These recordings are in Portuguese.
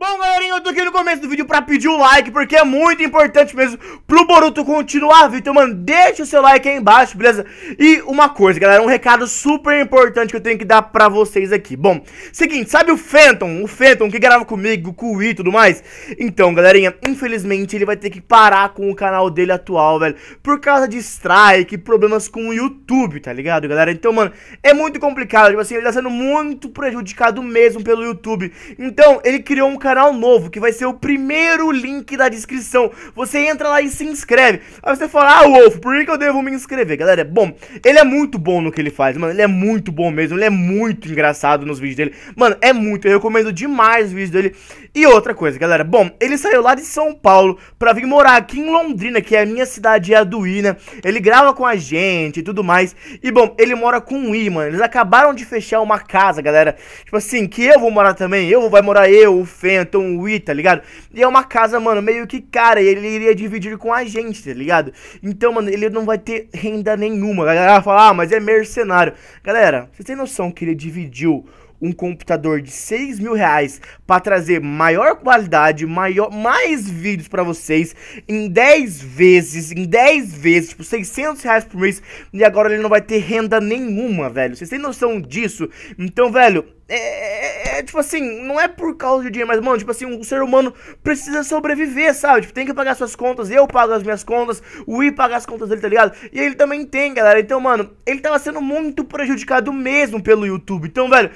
Bong eu tô aqui no começo do vídeo pra pedir o like, porque é muito importante mesmo pro Boruto continuar, viu? Então, mano, deixa o seu like aí embaixo, beleza? E uma coisa, galera, um recado super importante que eu tenho que dar pra vocês aqui. Bom, seguinte, sabe o Phantom? O Phantom que grava comigo, com o I e tudo mais? Então, galerinha, infelizmente ele vai ter que parar com o canal dele atual, velho, por causa de strike, problemas com o YouTube, tá ligado, galera? Então, mano, é muito complicado, tipo assim, ele tá sendo muito prejudicado mesmo pelo YouTube. Então, ele criou um canal novo novo, que vai ser o primeiro link da descrição. Você entra lá e se inscreve. Aí você fala, ah, Wolf, por que eu devo me inscrever? Galera, é bom. Ele é muito bom no que ele faz, mano. Ele é muito bom mesmo. Ele é muito engraçado nos vídeos dele. Mano, é muito. Eu recomendo demais os vídeos dele. E outra coisa, galera. Bom, ele saiu lá de São Paulo pra vir morar aqui em Londrina, que é a minha cidade, é a Duína. Né? Ele grava com a gente e tudo mais. E bom, ele mora com o I, mano. Eles acabaram de fechar uma casa, galera. Tipo assim, que eu vou morar também. Eu vai morar eu, o Fenton, o I tá ligado? E é uma casa, mano, meio que cara, e ele iria dividir com a gente, tá ligado? Então, mano, ele não vai ter renda nenhuma. A galera falar, ah, mas é mercenário. Galera, vocês têm noção que ele dividiu um computador de 6 mil reais para trazer maior qualidade, maior, mais vídeos para vocês em 10 vezes, em 10 vezes, tipo 600 reais por mês e agora ele não vai ter renda nenhuma, velho. Vocês têm noção disso? Então, velho, é, é, é, tipo assim, não é por causa de dinheiro, mas, mano, tipo assim, um ser humano precisa sobreviver, sabe? Tipo, tem que pagar suas contas, eu pago as minhas contas, o I paga as contas dele, tá ligado? E ele também tem, galera. Então, mano, ele tava sendo muito prejudicado mesmo pelo YouTube. Então, velho,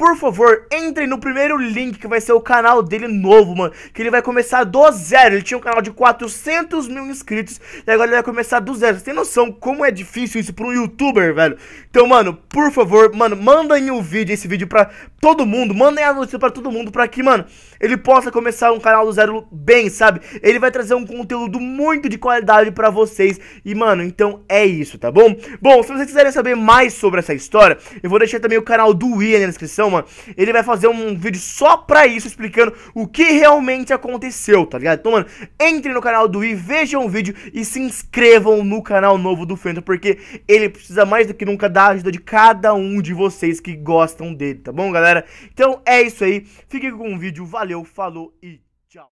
por favor, entrem no primeiro link que vai ser o canal dele novo, mano. Que ele vai começar do zero. Ele tinha um canal de 400 mil inscritos e agora ele vai começar do zero. Você tem noção como é difícil isso pra um youtuber, velho? Então, mano, por favor, mano, mandem o um vídeo, esse vídeo pra todo mundo. Mandem a notícia pra todo mundo pra que, mano, ele possa começar um canal do zero bem, sabe? Ele vai trazer um conteúdo muito de qualidade pra vocês. E, mano, então é isso, tá bom? Bom, se vocês quiserem saber mais sobre essa história, eu vou deixar também o canal do Ian na descrição mano. Ele vai fazer um vídeo só pra isso, explicando o que realmente aconteceu, tá ligado? Então, mano, entrem no canal do I, vejam o vídeo e se inscrevam no canal novo do Fenton, porque ele precisa mais do que nunca da ajuda de cada um de vocês que gostam dele, tá bom, galera? Então é isso aí, fiquem com o vídeo, valeu, falou e tchau.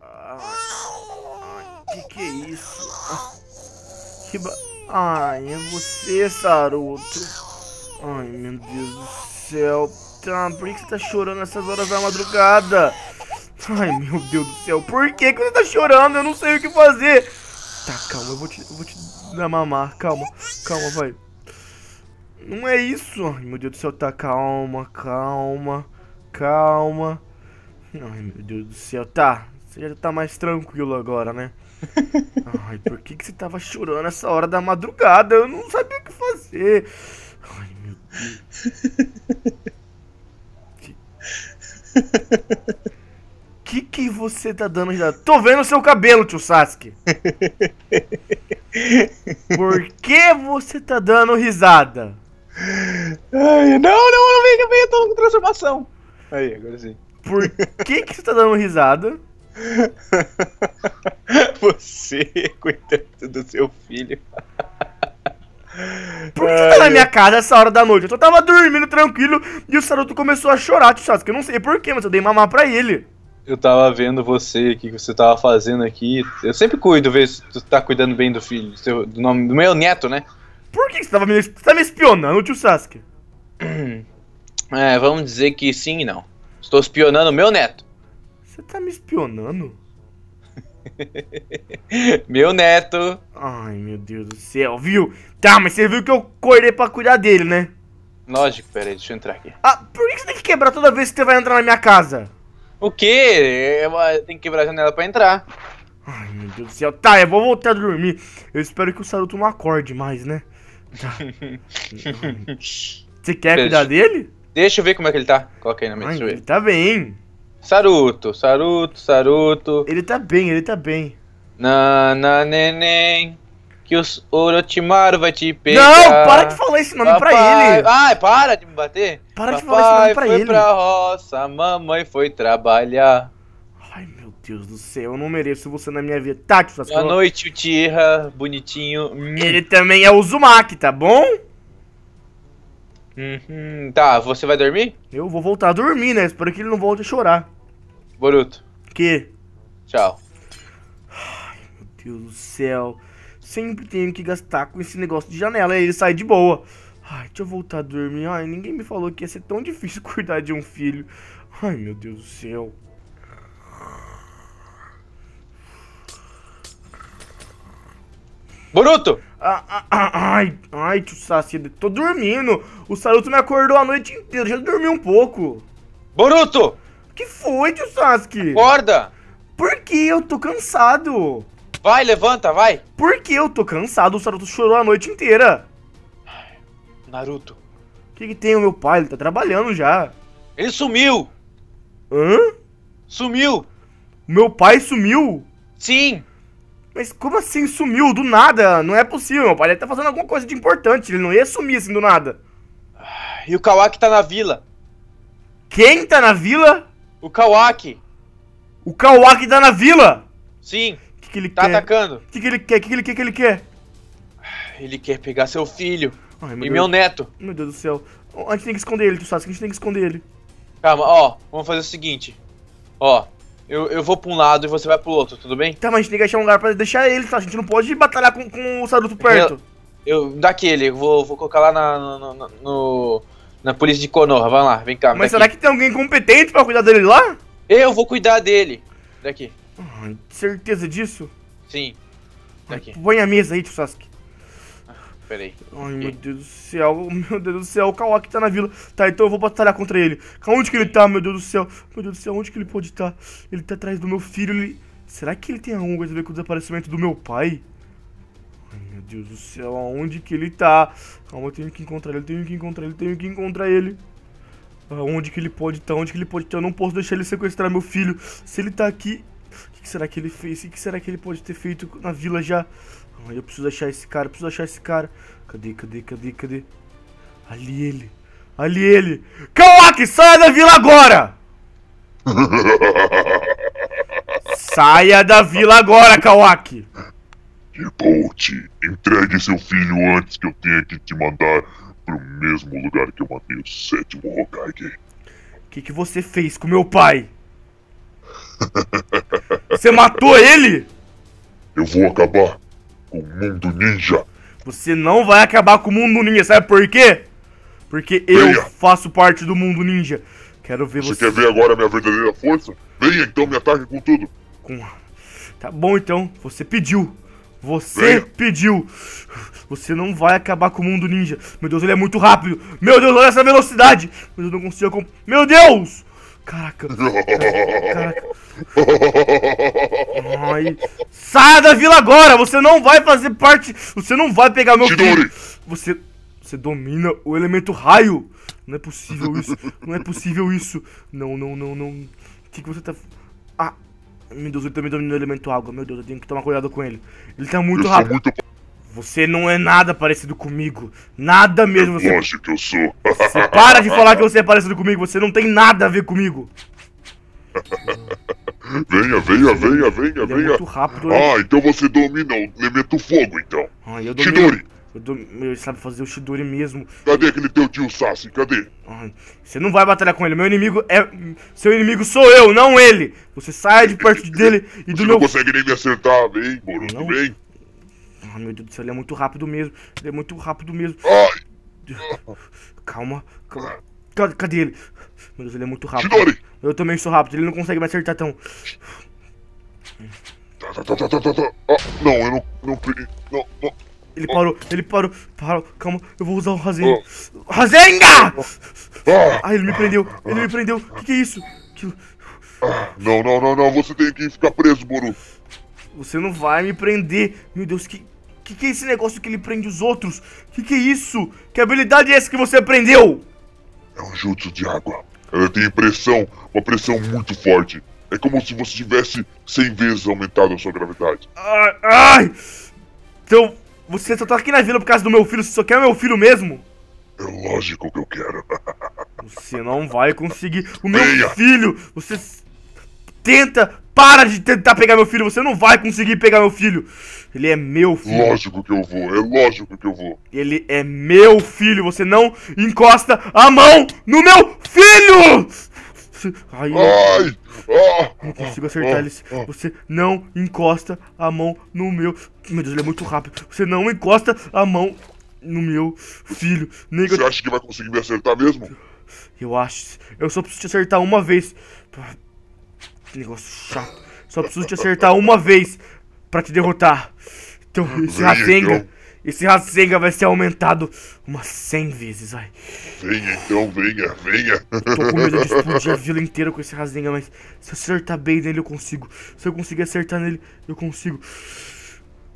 Ai, ah, que que é isso? Ah, que ba... Ai, é você, Saruto. Ai, meu Deus do céu. Tá, por que você tá chorando essas horas da madrugada? Ai, meu Deus do céu. Por que, que você tá chorando? Eu não sei o que fazer. Tá, calma. Eu vou te, eu vou te dar mamar. Calma. Calma, vai. Não é isso. Ai, meu Deus do céu. Tá, calma, calma. Calma. Ai, meu Deus do céu. Tá. Você já tá mais tranquilo agora, né? Ai, por que, que você tava chorando essa hora da madrugada? Eu não sabia o que fazer. Ai, que... que você tá dando risada? Tô vendo seu cabelo, tio Sasuke. Por que você tá dando risada? Ai, não, não, não vem, vem, eu tô com transformação. Aí, agora sim. Por que que você tá dando risada? Você, coitado do seu filho. Por que tá na minha casa essa hora da noite? Eu só tava dormindo tranquilo e o Saruto começou a chorar, Tio Sasuke. eu não sei porquê, mas eu dei mamar pra ele. Eu tava vendo você, o que você tava fazendo aqui. Eu sempre cuido, ver se tu tá cuidando bem do filho, seu, do, nome, do meu neto, né? Por que você tava me, você tá me espionando, tio Sasuke? É, vamos dizer que sim e não. Estou espionando o meu neto. Você tá me espionando? meu neto. Ai, meu Deus do céu, viu? Tá, mas você viu que eu acordei pra cuidar dele, né? Lógico, peraí, deixa eu entrar aqui. Ah, por que você tem que quebrar toda vez que você vai entrar na minha casa? O quê? Ah, tem que quebrar a janela pra entrar. Ai, meu Deus do céu. Tá, eu vou voltar a dormir. Eu espero que o Saruto não acorde mais, né? Tá. você quer Pera, cuidar deixa... dele? Deixa eu ver como é que ele tá. Coloca aí na minha Ai, Ele tá bem. Saruto, Saruto, Saruto. Ele tá bem, ele tá bem. Na, na, neném. Que os Orochimaru vai te pegar. Não, para de falar esse nome Papai... pra ele. Ai, para de me bater. Para Papai de falar esse nome pra foi ele. foi pra roça, mamãe foi trabalhar. Ai, meu Deus do céu, eu não mereço você na minha vida. Tá, que Boa noite, o Tira, bonitinho. Hum. Ele também é o Uzumaki, tá bom? Uhum, tá, você vai dormir? Eu vou voltar a dormir, né? Espero que ele não volte a chorar. Boruto. Que? Tchau. Ai, meu Deus do céu. Sempre tenho que gastar com esse negócio de janela. E ele sai de boa. Ai, deixa eu voltar a dormir. Ai, ninguém me falou que ia ser tão difícil cuidar de um filho. Ai, meu Deus do céu. Boruto! Ah, ah, ah ai, ai, tio Saci, tô dormindo. O Saruto me acordou a noite inteira, já dormi um pouco. Boruto! Que foi, tio Sasuke? Acorda! Porque eu tô cansado. Vai, levanta, vai. Porque eu tô cansado, o Naruto chorou a noite inteira. Naruto. O que, que tem o meu pai? Ele tá trabalhando já. Ele sumiu. Hã? Sumiu. Meu pai sumiu? Sim. Mas como assim sumiu? Do nada? Não é possível, meu pai deve tá fazendo alguma coisa de importante. Ele não ia sumir assim do nada. E o Kawaki tá na vila. Quem tá na vila? O Kawaki. O Kawaki tá na vila! Sim. O que, que ele tá quer? atacando. O que, que ele quer? O que, que ele quer? que ele quer? Ele quer pegar seu filho. Ai, meu e Deus. meu neto. Meu Deus do céu. A gente tem que esconder ele, tu sabe? A gente tem que esconder ele. Calma, ó. Vamos fazer o seguinte. Ó. Eu, eu vou pra um lado e você vai pro outro, tudo bem? Tá, mas a gente tem que achar um lugar pra deixar ele, tá? A gente não pode batalhar com, com o Saruto perto. Eu, eu daquele, eu vou, vou colocar lá na, no, no, no, na polícia de Conor, vai lá, vem cá. Mas será que tem alguém competente pra cuidar dele lá? Eu vou cuidar dele. Daqui. Ai, certeza disso? Sim. Daqui. Põe a mesa aí, tio Sasuke. Ah, peraí. Ai, meu Deus do céu, meu Deus do céu, o Kawaki tá na vila. Tá, então eu vou batalhar contra ele. Onde que ele tá, meu Deus do céu? Meu Deus do céu, onde que ele pode estar? Tá? Ele tá atrás do meu filho, ele... Será que ele tem alguma coisa a ver com o desaparecimento do meu pai? meu Deus do céu, aonde que ele tá? Calma, eu tenho que encontrar ele, tenho que encontrar ele, tenho que encontrar ele. Aonde que ele pode estar? Tá? Onde que ele pode estar? Tá? Eu não posso deixar ele sequestrar meu filho. Se ele tá aqui, o que será que ele fez? O que será que ele pode ter feito na vila já? Eu preciso achar esse cara, preciso achar esse cara. Cadê, cadê, cadê, cadê? Ali ele. Ali ele. Kawaki, saia da vila agora! saia da vila agora, Kawaki! Bolt, entregue seu filho antes que eu tenha que te mandar pro mesmo lugar que eu matei o sétimo Hokage. O que, que você fez com meu pai? você matou ele? Eu vou acabar com o mundo ninja. Você não vai acabar com o mundo ninja, sabe por quê? Porque Venha. eu faço parte do mundo ninja. Quero ver você. Você quer ver agora a minha verdadeira força? Venha então, me ataque com tudo. Com... Tá bom então, você pediu. Você Venha. pediu. Você não vai acabar com o mundo ninja. Meu Deus, ele é muito rápido. Meu Deus, olha essa velocidade. Mas eu não consigo. Meu Deus! Caraca. Caraca. Ai. Saia da vila agora. Você não vai fazer parte. Você não vai pegar meu filho. Você. Você domina o elemento raio. Não é possível isso. Não é possível isso. Não, não, não, não. O que, que você tá. Ah. Meu também dominou o elemento água. Meu Deus, eu tenho que tomar cuidado com ele. Ele tá muito eu rápido. Muito... Você não é nada parecido comigo. Nada mesmo. Você... que eu sou. Você para de falar que você é parecido comigo. Você não tem nada a ver comigo. venha, venha, venha, venha, é venha. É muito rápido. Ele. Ah, então você domina o elemento fogo, então. Ah, eu domino... Chidori, ele sabe fazer o Shidori mesmo. Cadê aquele teu tio Sassi? Cadê? você não vai batalhar com ele. Meu inimigo é. Seu inimigo sou eu, não ele. Você sai de perto dele e do meu. Você não consegue nem me acertar, bem, Boruto, não... bem? Ah, meu Deus do céu, ele é muito rápido mesmo. Ele é muito rápido mesmo. Ai. Calma, calma. Cadê ele? Meu Deus, ele é muito rápido. Shidori! Eu também sou rápido, ele não consegue me acertar tão. Tá, tá, tá, tá, tá, tá. tá. Ah, não, eu não. Não, não. não. Ele parou, ele parou, parou, calma, eu vou usar o Razenga. Razenga! Ah, ele me prendeu, ele me prendeu, o que, que é isso? Não, não, não, não, você tem que ficar preso, Boru. Você não vai me prender. Meu Deus, que, que, que é esse negócio que ele prende os outros? Que que é isso? Que habilidade é essa que você aprendeu? É um jutsu de água. Ela tem pressão, uma pressão muito forte. É como se você tivesse 100 vezes aumentado a sua gravidade. Ai, ai! Então você só tá aqui na vila por causa do meu filho, você só quer meu filho mesmo? É lógico que eu quero. Você não vai conseguir. O meu filho! Você tenta! Para de tentar pegar meu filho! Você não vai conseguir pegar meu filho! Ele é meu filho! Lógico que eu vou, é lógico que eu vou! Ele é meu filho! Você não encosta a mão no meu filho! Ai! Ai! Ah, não consigo acertar ah, ele. Ah, você não encosta a mão no meu. Meu Deus, ele é muito rápido. Você não encosta a mão no meu filho. Nega... Você acha que vai conseguir me acertar mesmo? Eu acho. Eu só preciso te acertar uma vez. Que negócio chato. Só preciso te acertar uma vez pra te derrotar. Então, esse Rasenga. Então. Esse rasenga vai ser aumentado umas 100 vezes, vai. Venha então, venha, venha. tô com medo de explodir a vila inteira com esse rasenga, mas se eu acertar bem nele, eu consigo. Se eu conseguir acertar nele, eu consigo.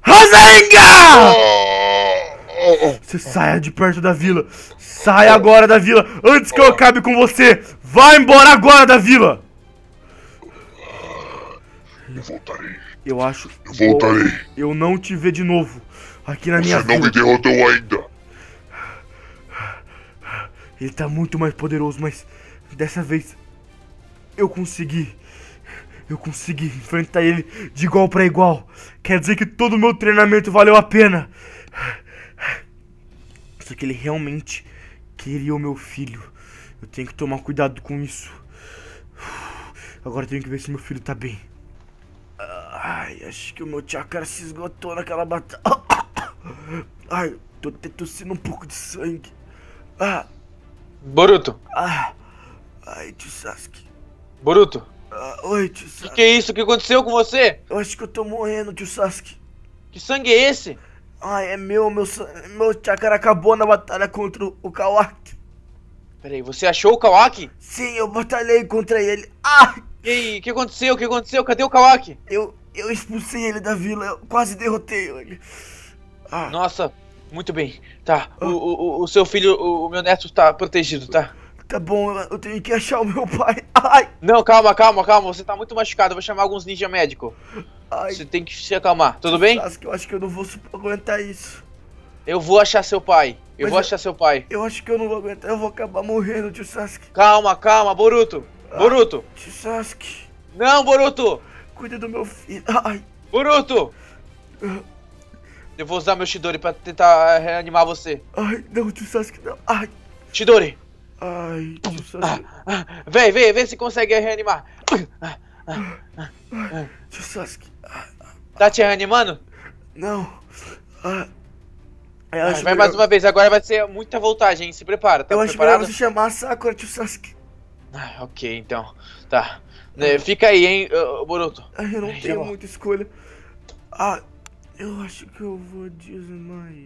Rasenga! Oh, oh, oh. Você saia de perto da vila. Saia agora da vila, antes que eu acabe com você. Vá embora agora da vila. Eu voltarei. Eu acho. Eu voltarei. Eu não te ver de novo. Aqui na Você minha Você não me derrotou ainda. Ele tá muito mais poderoso, mas dessa vez eu consegui. Eu consegui enfrentar ele de igual para igual. Quer dizer que todo o meu treinamento valeu a pena. Só que ele realmente queria o meu filho. Eu tenho que tomar cuidado com isso. Agora tenho que ver se meu filho tá bem. Ai, acho que o meu chakra se esgotou naquela batalha. Ai, tô até tossindo um pouco de sangue. Ah. Boruto. Ah. Ai, tio Sasuke. Boruto. Ah, oi, tio Sasuke. Que que é isso? O que aconteceu com você? Eu acho que eu tô morrendo, tio Sasuke. Que sangue é esse? Ah, é meu, meu meu chakra acabou na batalha contra o Kawaki. Peraí, você achou o Kawaki? Sim, eu batalhei contra ele. Ah! E aí, o que aconteceu? O que aconteceu? Cadê o Kawaki? Eu, eu expulsei ele da vila, eu quase derrotei ele. Ah. Nossa, muito bem. Tá, ah. o, o, o, seu filho, o, o, meu neto tá protegido, tá? Tá bom, eu tenho que achar o meu pai. Ai! Não, calma, calma, calma. Você tá muito machucado. Eu vou chamar alguns ninja médico. Ai. Você tem que se acalmar. Tudo bem? Eu acho que eu não vou aguentar isso. Eu vou achar seu pai. Eu Mas vou eu, achar seu pai. Eu acho que eu não vou aguentar. Eu vou acabar morrendo, tio Sasuke. Calma, calma, Boruto. Ah, Boruto. Tio Sasuke. Não, Boruto. Cuida do meu filho. Ai. Boruto. Ah. Eu vou usar meu Chidori pra tentar eh, reanimar você. Ai, não, tu Sasuke, não. Ai. Shidori. Ai, tu ah, Sasuke. Ah, ah, ah, vem, vem, vê se consegue reanimar. Ah, ah, ah. ah tu Tá te reanimando? Não. Ah. vai melhor... mais uma vez, agora vai ser muita voltagem, Se prepara, tá Eu acho preparado? melhor você chamar a Sakura, tio Sasuke. Ah, ok, então. Tá. Né, fica aí, hein, Boruto. Eu não Ai, tenho muita escolha. Ah, eu acho que eu vou desmaiar.